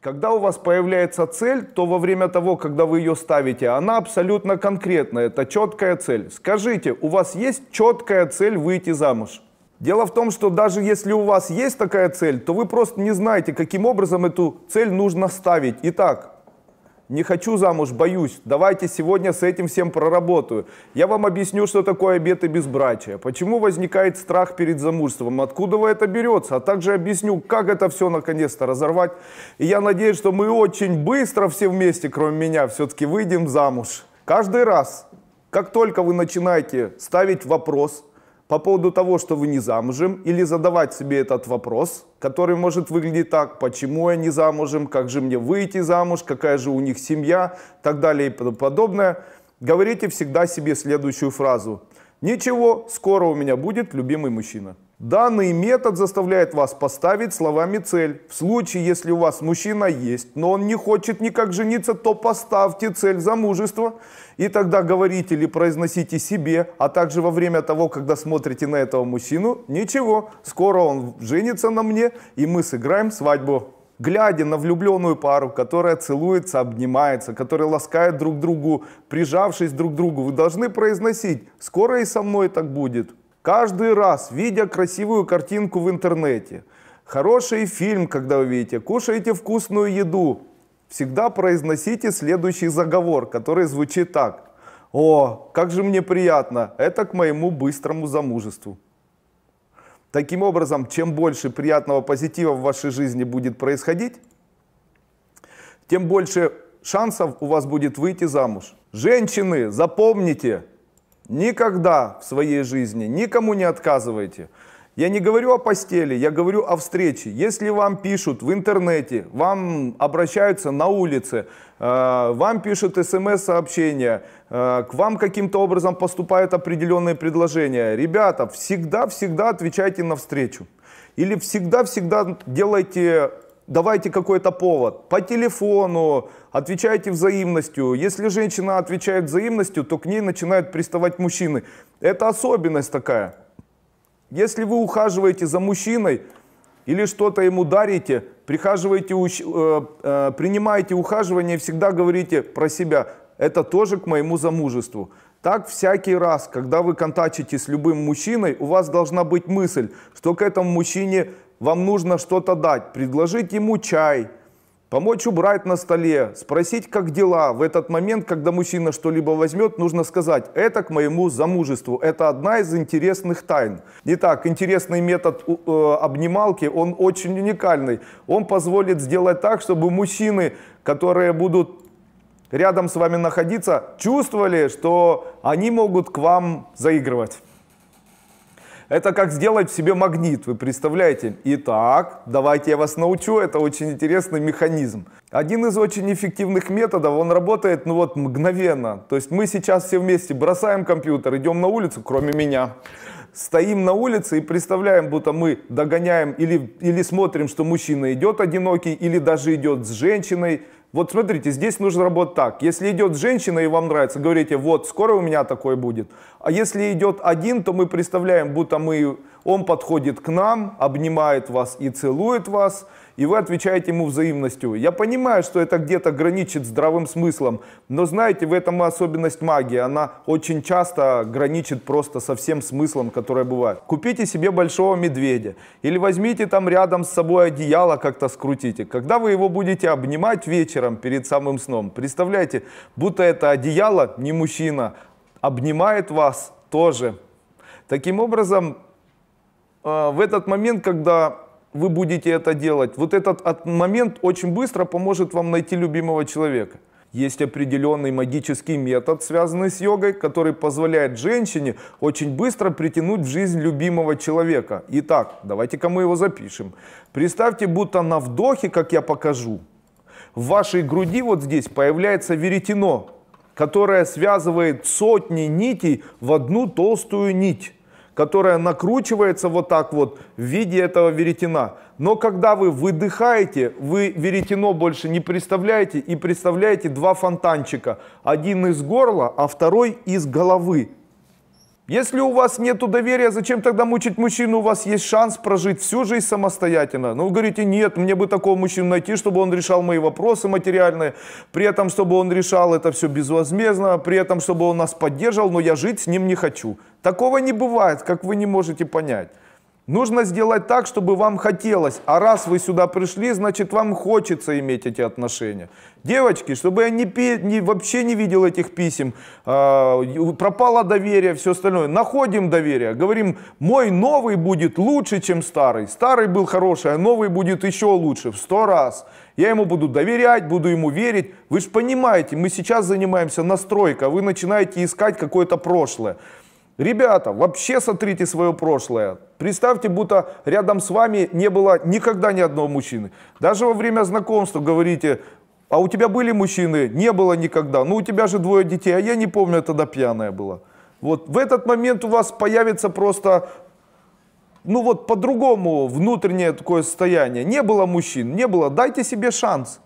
Когда у вас появляется цель, то во время того, когда вы ее ставите, она абсолютно конкретная, это четкая цель. Скажите, у вас есть четкая цель выйти замуж? Дело в том, что даже если у вас есть такая цель, то вы просто не знаете, каким образом эту цель нужно ставить. Итак, не хочу замуж, боюсь, давайте сегодня с этим всем проработаю. Я вам объясню, что такое обет и безбрачие, почему возникает страх перед замужеством, откуда вы это берется, а также объясню, как это все наконец-то разорвать. И я надеюсь, что мы очень быстро все вместе, кроме меня, все-таки выйдем замуж. Каждый раз, как только вы начинаете ставить вопрос – по поводу того, что вы не замужем, или задавать себе этот вопрос, который может выглядеть так, почему я не замужем, как же мне выйти замуж, какая же у них семья, так далее и подобное, говорите всегда себе следующую фразу. Ничего, скоро у меня будет любимый мужчина. Данный метод заставляет вас поставить словами цель. В случае, если у вас мужчина есть, но он не хочет никак жениться, то поставьте цель замужества. И тогда говорите или произносите себе, а также во время того, когда смотрите на этого мужчину, ничего, скоро он женится на мне, и мы сыграем свадьбу. Глядя на влюбленную пару, которая целуется, обнимается, которая ласкает друг другу, прижавшись друг к другу, вы должны произносить «Скоро и со мной так будет». Каждый раз, видя красивую картинку в интернете, хороший фильм, когда вы видите, кушаете вкусную еду, всегда произносите следующий заговор, который звучит так. «О, как же мне приятно! Это к моему быстрому замужеству!» Таким образом, чем больше приятного позитива в вашей жизни будет происходить, тем больше шансов у вас будет выйти замуж. Женщины, запомните, Никогда в своей жизни никому не отказывайте. Я не говорю о постели, я говорю о встрече. Если вам пишут в интернете, вам обращаются на улице, э, вам пишут смс-сообщения, э, к вам каким-то образом поступают определенные предложения. Ребята, всегда-всегда отвечайте на встречу. Или всегда-всегда делайте давайте какой-то повод. По телефону, отвечайте взаимностью. Если женщина отвечает взаимностью, то к ней начинают приставать мужчины. Это особенность такая. Если вы ухаживаете за мужчиной или что-то ему дарите, прихаживаете, э, э, принимаете ухаживание, всегда говорите про себя. Это тоже к моему замужеству. Так всякий раз, когда вы контачите с любым мужчиной, у вас должна быть мысль, что к этому мужчине вам нужно что-то дать, предложить ему чай, помочь убрать на столе, спросить, как дела. В этот момент, когда мужчина что-либо возьмет, нужно сказать, это к моему замужеству. Это одна из интересных тайн. Итак, интересный метод э, обнималки, он очень уникальный. Он позволит сделать так, чтобы мужчины, которые будут рядом с вами находиться, чувствовали, что они могут к вам заигрывать. Это как сделать в себе магнит, вы представляете? Итак, давайте я вас научу, это очень интересный механизм. Один из очень эффективных методов, он работает, ну вот, мгновенно. То есть мы сейчас все вместе бросаем компьютер, идем на улицу, кроме меня стоим на улице и представляем, будто мы догоняем или, или смотрим, что мужчина идет одинокий, или даже идет с женщиной, вот смотрите, здесь нужно работать так. Если идет женщина и вам нравится, говорите, вот, скоро у меня такой будет. А если идет один, то мы представляем, будто мы, он подходит к нам, обнимает вас и целует вас и вы отвечаете ему взаимностью. Я понимаю, что это где-то граничит здравым смыслом, но знаете, в этом особенность магии, она очень часто граничит просто со всем смыслом, который бывает. Купите себе большого медведя, или возьмите там рядом с собой одеяло, как-то скрутите. Когда вы его будете обнимать вечером перед самым сном, представляете, будто это одеяло не мужчина, обнимает вас тоже. Таким образом, э, в этот момент, когда вы будете это делать. Вот этот момент очень быстро поможет вам найти любимого человека. Есть определенный магический метод, связанный с йогой, который позволяет женщине очень быстро притянуть в жизнь любимого человека. Итак, давайте-ка мы его запишем. Представьте, будто на вдохе, как я покажу, в вашей груди вот здесь появляется веретено, которое связывает сотни нитей в одну толстую нить которая накручивается вот так вот в виде этого веретена. Но когда вы выдыхаете, вы веретено больше не представляете и представляете два фонтанчика. Один из горла, а второй из головы если у вас нет доверия, зачем тогда мучить мужчину? У вас есть шанс прожить всю жизнь самостоятельно. Но ну, вы говорите, нет, мне бы такого мужчину найти, чтобы он решал мои вопросы материальные, при этом, чтобы он решал это все безвозмездно, при этом, чтобы он нас поддерживал, но я жить с ним не хочу. Такого не бывает, как вы не можете понять. Нужно сделать так, чтобы вам хотелось. А раз вы сюда пришли, значит, вам хочется иметь эти отношения. Девочки, чтобы я не, не вообще не видел этих писем, э, пропало доверие, все остальное. Находим доверие, говорим, мой новый будет лучше, чем старый. Старый был хороший, а новый будет еще лучше в сто раз. Я ему буду доверять, буду ему верить. Вы же понимаете, мы сейчас занимаемся настройкой, а вы начинаете искать какое-то прошлое. Ребята, вообще сотрите свое прошлое. Представьте, будто рядом с вами не было никогда ни одного мужчины. Даже во время знакомства говорите, а у тебя были мужчины? Не было никогда. Ну у тебя же двое детей, а я не помню, тогда пьяная была. Вот в этот момент у вас появится просто, ну вот по-другому внутреннее такое состояние. Не было мужчин, не было, дайте себе шанс.